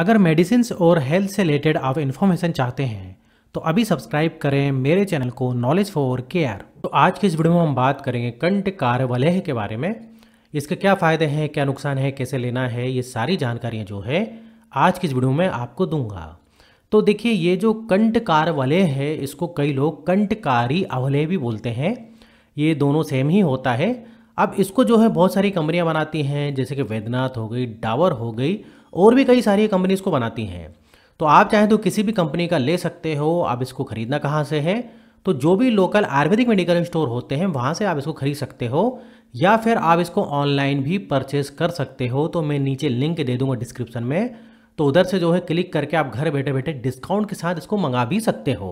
अगर मेडिसिन और हेल्थ से रिलेटेड आप इन्फॉर्मेशन चाहते हैं तो अभी सब्सक्राइब करें मेरे चैनल को नॉलेज फॉर केयर तो आज के इस वीडियो में हम बात करेंगे कंट वलेह के बारे में इसके क्या फ़ायदे हैं क्या नुकसान है कैसे लेना है ये सारी जानकारियाँ जो है आज की इस वीडियो में आपको दूंगा तो देखिए ये जो कंट कार वलेह है इसको कई लोग कंटकारी अवलह भी बोलते हैं ये दोनों सेम ही होता है अब इसको जो है बहुत सारी कंपनियाँ बनाती हैं जैसे कि वैद्यनाथ हो गई डावर हो गई और भी कई सारी कंपनीज को बनाती हैं तो आप चाहें तो किसी भी कंपनी का ले सकते हो आप इसको खरीदना कहाँ से है तो जो भी लोकल आयुर्वेदिक मेडिकल स्टोर होते हैं वहाँ से आप इसको खरीद सकते हो या फिर आप इसको ऑनलाइन भी परचेस कर सकते हो तो मैं नीचे लिंक दे दूंगा डिस्क्रिप्शन में तो उधर से जो है क्लिक करके आप घर बैठे बैठे डिस्काउंट के साथ इसको मंगा भी सकते हो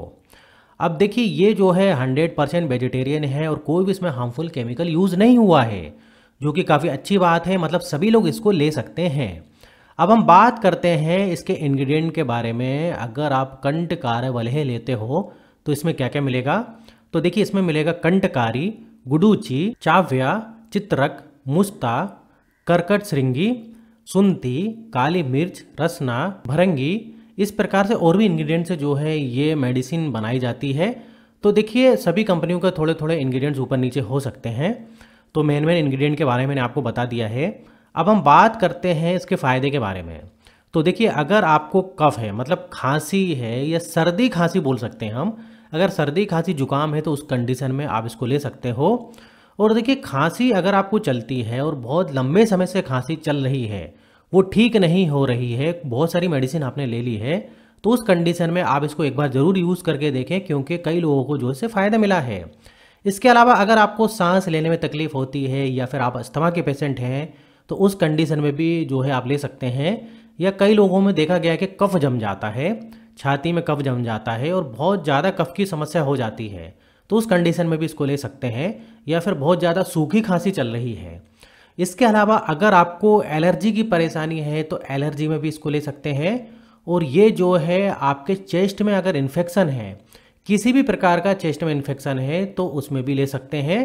अब देखिए ये जो है हंड्रेड परसेंट वेजिटेरियन है और कोई भी इसमें हार्मफुल केमिकल यूज़ नहीं हुआ है जो कि काफ़ी अच्छी बात है मतलब सभी लोग इसको ले सकते हैं अब हम बात करते हैं इसके इंग्रेडिएंट के बारे में अगर आप कंटकार वलहे लेते हो तो इसमें क्या क्या मिलेगा तो देखिए इसमें मिलेगा कंटकारी गुडूची चाव्या चित्रक मुस्ता करकट श्रृंगी सुनती काली मिर्च रसना भरंगी इस प्रकार से और भी इंग्रेडिएंट से जो है ये मेडिसिन बनाई जाती है तो देखिए सभी कंपनियों का थोड़े थोड़े इंग्रेडिएंट्स ऊपर नीचे हो सकते हैं तो मेन मेन इंग्रेडिएंट के बारे में मैंने आपको बता दिया है अब हम बात करते हैं इसके फ़ायदे के बारे में तो देखिए अगर आपको कफ है मतलब खांसी है या सर्दी खांसी बोल सकते हैं हम अगर सर्दी खांसी जुकाम है तो उस कंडीशन में आप इसको ले सकते हो और देखिए खांसी अगर आपको चलती है और बहुत लंबे समय से खांसी चल रही है वो ठीक नहीं हो रही है बहुत सारी मेडिसिन आपने ले ली है तो उस कंडीशन में आप इसको एक बार ज़रूर यूज़ करके देखें क्योंकि कई लोगों को जो है फ़ायदा मिला है इसके अलावा अगर आपको सांस लेने में तकलीफ़ होती है या फिर आप अस्थमा के पेशेंट हैं तो उस कंडीशन में भी जो है आप ले सकते हैं या कई लोगों में देखा गया कि कफ जम जाता है छाती में कफ जम जाता है और बहुत ज़्यादा कफ की समस्या हो जाती है तो उस कंडीशन में भी इसको ले सकते हैं या फिर बहुत ज़्यादा सूखी खांसी चल रही है इसके अलावा अगर आपको एलर्जी की परेशानी है तो एलर्जी में भी इसको ले सकते हैं और ये जो है आपके चेस्ट में अगर इन्फेक्शन है किसी भी प्रकार का चेस्ट में इन्फेक्शन है तो उसमें भी ले सकते हैं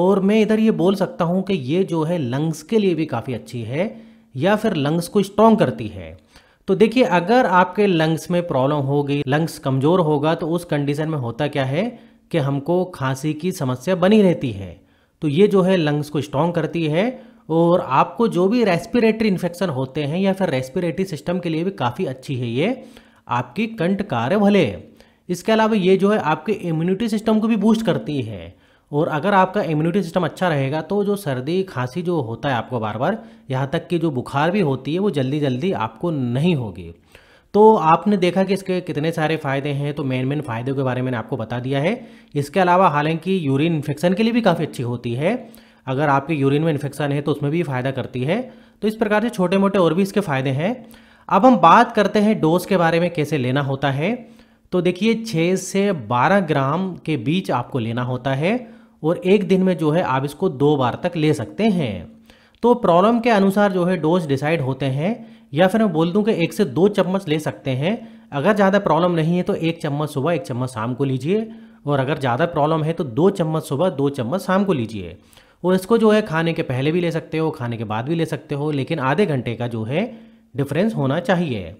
और मैं इधर ये बोल सकता हूँ कि ये जो है लंग्स के लिए भी काफ़ी अच्छी है या फिर लंग्स को स्ट्रॉन्ग करती है तो देखिए अगर आपके लंग्स में प्रॉब्लम होगी लंग्स कमज़ोर होगा तो उस कंडीशन में होता क्या है कि हमको खांसी की समस्या बनी रहती है तो ये जो है लंग्स को स्ट्रॉन्ग करती है और आपको जो भी रेस्पिरेटरी इन्फेक्शन होते हैं या फिर रेस्पिरेटरी सिस्टम के लिए भी काफ़ी अच्छी है ये आपकी कंट कार्य भले इसके अलावा ये जो है आपके इम्यूनिटी सिस्टम को भी बूस्ट करती है और अगर आपका इम्यूनिटी सिस्टम अच्छा रहेगा तो जो सर्दी खांसी जो होता है आपको बार बार यहाँ तक कि जो बुखार भी होती है वो जल्दी जल्दी आपको नहीं होगी तो आपने देखा कि इसके कितने सारे फ़ायदे हैं तो मेन मेन फ़ायदों के बारे में आपको बता दिया है इसके अलावा हालांकि यूरिन इन्फेक्शन के लिए भी काफ़ी अच्छी होती है अगर आपके यूरिन में इन्फेक्शन है तो उसमें भी फ़ायदा करती है तो इस प्रकार से छोटे मोटे और भी इसके फ़ायदे हैं अब हम बात करते हैं डोज के बारे में कैसे लेना होता है तो देखिए छः से बारह ग्राम के बीच आपको लेना होता है और एक दिन में जो है आप इसको दो बार तक ले सकते हैं तो प्रॉब्लम के अनुसार जो है डोज डिसाइड होते हैं या फिर मैं बोल दूं कि एक से दो चम्मच ले सकते हैं अगर ज़्यादा प्रॉब्लम नहीं है तो एक चम्मच सुबह एक चम्मच शाम को लीजिए और अगर ज़्यादा प्रॉब्लम है तो दो चम्मच सुबह दो चम्मच शाम को लीजिए और इसको जो है खाने के पहले भी ले सकते हो खाने के बाद भी ले सकते हो लेकिन आधे घंटे का जो है डिफरेंस होना चाहिए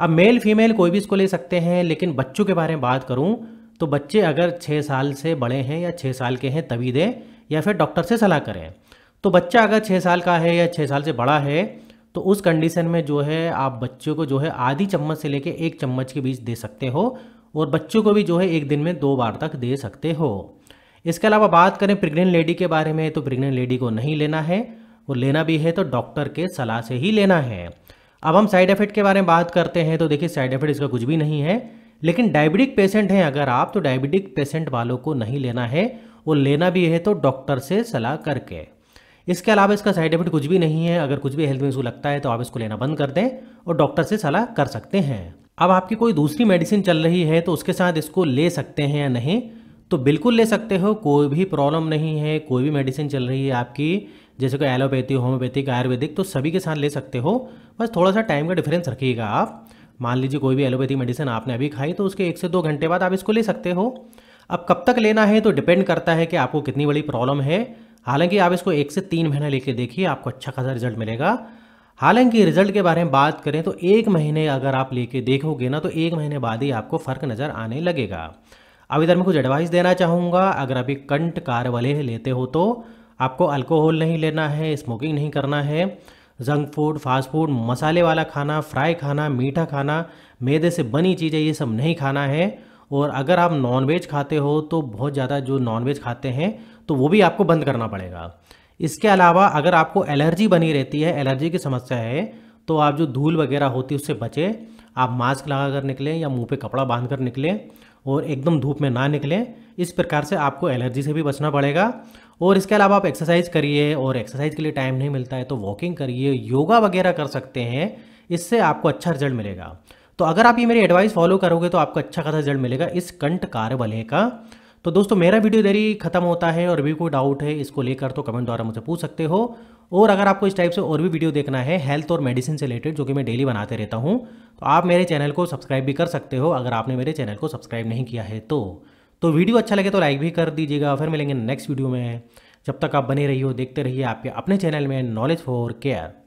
अब मेल फीमेल कोई भी इसको ले सकते हैं लेकिन बच्चों के बारे में बात करूँ तो बच्चे अगर छः साल से बड़े हैं या छः साल के हैं तभी दें या फिर डॉक्टर से सलाह करें तो बच्चा अगर छः साल का है या छः साल से बड़ा है तो उस कंडीशन में जो है आप बच्चों को जो है आधी चम्मच से लेके एक चम्मच के बीच दे सकते हो और बच्चों को भी जो है एक दिन में दो बार तक दे सकते हो इसके अलावा बात करें प्रेग्नेंट लेडी के बारे में तो प्रेग्नेंट लेडी को नहीं लेना है और लेना भी है तो डॉक्टर के सलाह से ही लेना है अब हम साइड इफ़ेक्ट के बारे में बात करते हैं तो देखिए साइड इफ़ेक्ट इसका कुछ भी नहीं है लेकिन डायबिटिक पेशेंट हैं अगर आप तो डायबिटिक पेशेंट वालों को नहीं लेना है और लेना भी है तो डॉक्टर से सलाह करके इसके अलावा इसका साइड इफेक्ट कुछ भी नहीं है अगर कुछ भी हेल्थ इशू लगता है तो आप इसको लेना बंद कर दें और डॉक्टर से सलाह कर सकते हैं अब आपकी कोई दूसरी मेडिसिन चल रही है तो उसके साथ इसको ले सकते हैं या नहीं तो बिल्कुल ले सकते हो कोई भी प्रॉब्लम नहीं है कोई भी मेडिसिन चल रही है आपकी जैसे कि एलोपैथी होम्योपैथिक आयुर्वेदिक तो सभी के साथ ले सकते हो बस थोड़ा सा टाइम का डिफरेंस रखिएगा आप मान लीजिए कोई भी एलोपैथी मेडिसिन आपने अभी खाई तो उसके एक से दो घंटे बाद आप इसको ले सकते हो अब कब तक लेना है तो डिपेंड करता है कि आपको कितनी बड़ी प्रॉब्लम है हालांकि आप इसको एक से तीन महीना लेके देखिए आपको अच्छा खासा रिजल्ट मिलेगा हालांकि रिजल्ट के बारे में बात करें तो एक महीने अगर आप लेके देखोगे ना तो एक महीने बाद ही आपको फ़र्क नज़र आने लगेगा अब इधर मैं कुछ एडवाइस देना चाहूँगा अगर आप एक कंट कार वाले लेते हो तो आपको अल्कोहल नहीं लेना है स्मोकिंग नहीं करना है जंक फूड फास्ट फूड मसाले वाला खाना फ्राई खाना मीठा खाना मैदे से बनी चीज़ें ये सब नहीं खाना है और अगर आप नॉनवेज खाते हो तो बहुत ज़्यादा जो नॉनवेज खाते हैं तो वो भी आपको बंद करना पड़ेगा इसके अलावा अगर आपको एलर्जी बनी रहती है एलर्जी की समस्या है तो आप जो धूल वगैरह होती है उससे बचें आप मास्क लगा कर निकलें या मुंह पे कपड़ा बांध कर निकलें और एकदम धूप में ना निकलें इस प्रकार से आपको एलर्जी से भी बचना पड़ेगा और इसके अलावा आप एक्सरसाइज करिए और एक्सरसाइज के लिए टाइम नहीं मिलता है तो वॉकिंग करिए योगा वगैरह कर सकते हैं इससे आपको अच्छा रिजल्ट मिलेगा तो अगर आप ये मेरी एडवाइस फॉलो करोगे तो आपको अच्छा खासा रिजल्ट मिलेगा इस कंट कार्य बल्हे का तो दोस्तों मेरा वीडियो इधर ही खत्म होता है और भी कोई डाउट है इसको लेकर तो कमेंट द्वारा मुझे पूछ सकते हो और अगर आपको इस टाइप से और भी वीडियो देखना है हेल्थ और मेडिसिन से रिलेटेड जो कि मैं डेली बनाते रहता हूँ तो आप मेरे चैनल को सब्सक्राइब भी कर सकते हो अगर आपने मेरे चैनल को सब्सक्राइब नहीं किया है तो तो वीडियो अच्छा लगे तो लाइक भी कर दीजिएगा फिर मिलेंगे नेक्स्ट वीडियो में जब तक आप बने रहिए देखते रहिए आपके अपने चैनल में नॉलेज फॉर केयर